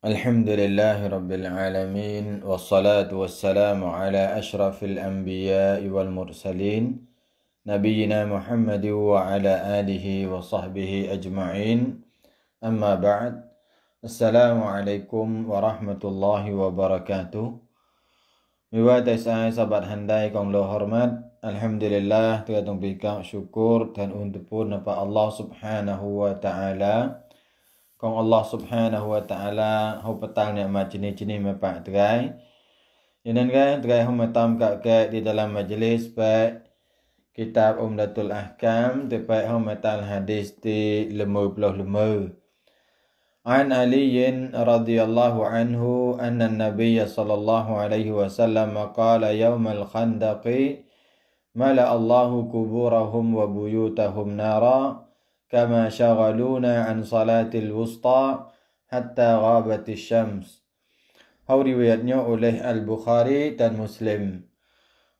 الحمد لله رب العالمين والصلاة والسلام على أشرف الأنبياء والمرسلين نبينا محمد وعلى آله وصحبه أجمعين أما بعد السلام عليكم ورحمة الله وبركاته Miwata saya sahabat handai kong lo hormat Alhamdulillah kita tong bika syukur dan untuk pun Allah subhanahu wa ta'ala កងអល់ឡោះស៊ុបហានាហូវតាឡាហូបតាំងអ្នកម៉ាជីនេះជីនេះមេប៉ាត្រៃយានងៃត្រៃហូមតាំកកែទីដាឡាមម៉ាជីលីសបេគីតាបអ៊ុមឡាតុលអះកាមទីបេហូមតាលហាឌីសទីលមឺប្លោះលមឺអានអាលីនរ៉ាឌីយ៉ាឡោះអានហ៊ូអានណនប៊ីយ៉ាសលឡោះអាឡៃហ៊ូវសលាមកាលយោមលខាន់ដកី ملأ الله قبورهم وبيوتهم نارا كما شغلونا عن صلاة الوسطى حتى غابت الشمس Hau riwayatnya oleh Al-Bukhari dan Muslim.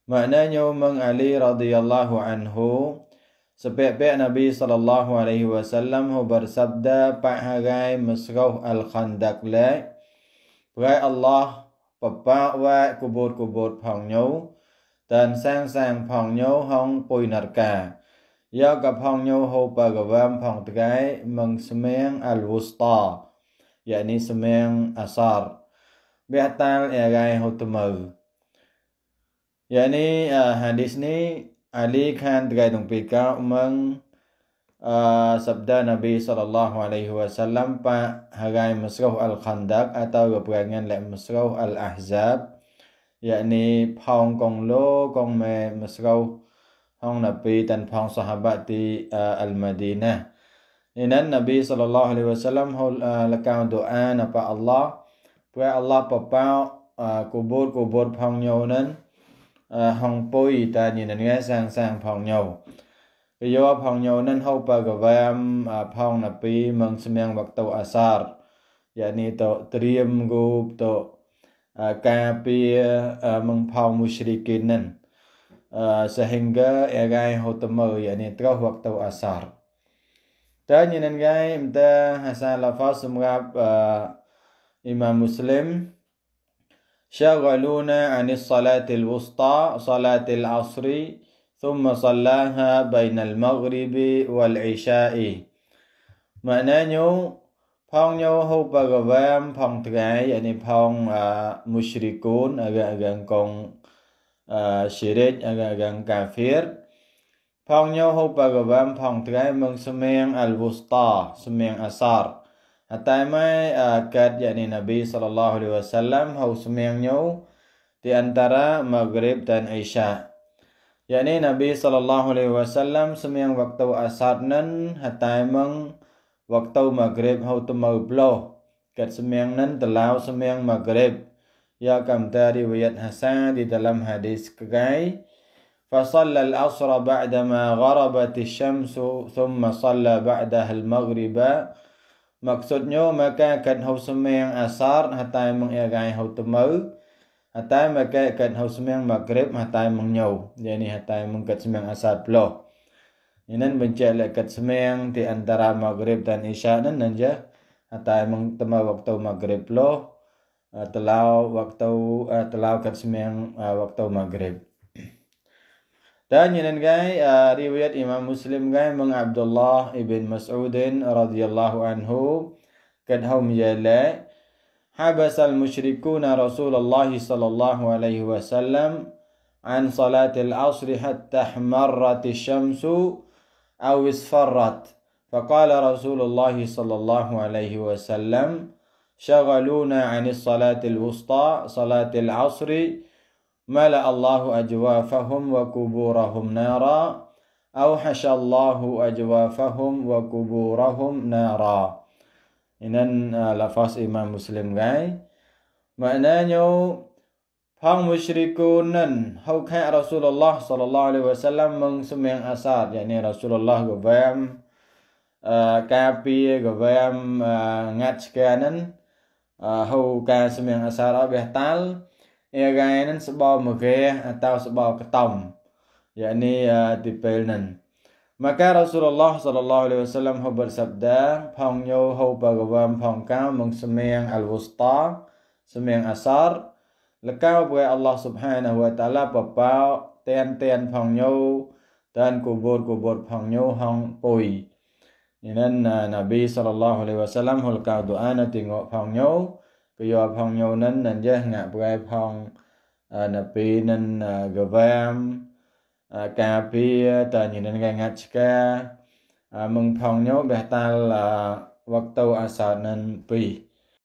Maknanya Umang Ali radhiyallahu anhu Sebaik-baik Nabi sallallahu alaihi wasallam hu bersabda pahagai masrauh al-khandak le. Perai Allah pepak wa kubur-kubur phang nhau dan sang sang phang nhau hong poi narka. យកកផងញោហូបកវាំផងតកៃមងសមៀងអលវស្តាយ៉ានីសមៀងអសារបេះតាលអាយ៉ៃហូតមើយ៉ានីអហានឌីសនីអាលីខានតកៃដងពីកោមងអសបដានប៊ីសលឡោះអាឡៃហ៊ូវ៉ាសឡាំប៉ាហ្កៃមស្រូអលខាន់ដាក់អតោប្រងានលមស្រូអលអះហ្សាប يعني ផោងកងលោកងមេមស្រូ hong napi tan phong sahabat ti al madinah inan nabi sallallahu alaihi wasallam hol la ka doa na pa allah pwe allah pa pa ku bor ku bor phong nhau nan hong pui ta ni nan nga sang sang phong nhau កយោផងញោនិនហោបកវែមផងណពីមងស្មៀងវកតោអាសារយ៉ានេះតត្រៀមគូបតការពីមងផងមុស្រីគិននិន Ah, sehingga ya gai kan, hotemau yakni terah waktu asar dan yang gai mta hasan lafaz semua ah, imam muslim syaghaluna ani salatil wusta salatil asri thumma sallaha bainal maghribi wal isha'i maknanya phong nyau ho pagawam phong tgai yakni phong ah, musyrikun agak-agak kong Ah, syirik agak-agak kafir phong nyo hu pagavam phong tgai mung smeng al wusta semang asar atai mai ah, kat yani nabi sallallahu alaihi wasallam hu semang nyo di antara maghrib dan isya yani nabi sallallahu alaihi wasallam semang waktu asar nan atai mung waktu maghrib hu tumau blo kat semang nan telau semang maghrib Ya kamta riwayat Hasan di dalam hadis kekai. Fasalla al-asra ba'da ma gharabati syamsu thumma salla ba'da al-maghriba. Maksudnya maka kan hau semang asar hatai mengiagai hau temau. Hatai maka kan hau semang maghrib hatai mengnyau. Jadi hatai mengkat semang asar peluh. Ini mencari lekat semang di antara maghrib dan isya' nan nanja. Hatai mengtemau waktu maghrib peluh. telau waktu telau kat semang waktu maghrib dan yenen gai riwayat Imam Muslim gay meng Abdullah ibn Mas'udin radhiyallahu anhu kat hau yala حبس المشركون رسول الله صلى الله عليه وسلم عن صلاة العصر حتى hamarat الشمس أو اصفرت فقال رسول الله صلى الله عليه وسلم شغلونا عن الصلاة الوسطى صلاة العصر ملأ الله أجوافهم وقبورهم نارا أو حشى الله أجوافهم وقبورهم نارا Ini uh, lafaz Imam Muslim guys. Maknanya Hang musyrikunan hau kai Rasulullah sallallahu alaihi wasallam meng semeng asad yakni Rasulullah go vam uh, kapi go vam uh, ngat skanan ហូកាសមៀងអសារអបះតាល់អេកែនឹងស្បោមកេអតោស្បោកតំយ៉ានីទីពេលនឹង maka Rasulullah sallallahu alaihi wasallam ហូបសម្ដា ផងញោហូបកវមផងកៅមកសមៀងអលវស្តាសមៀងអសារលកៅព្រះអល់ឡោះ Subhanahu wa ta'ala បបោតែនតែនផងញោតានកូបូនកូបូតផងញោហងពុយនេះនឹងនប៊ីសល្លឡោះអាឡៃវ៉ាសាឡាំហុលកៅដូអានទីងកផងញោក៏យកផងញោនឹងនឹងយះងាក់ប្រែផងនប៊ីនឹងកវ៉ាមកាពីតញនឹងងាក់ឆ្កាមងផងញោបេះតាលវកតោអាសានឹងពីរ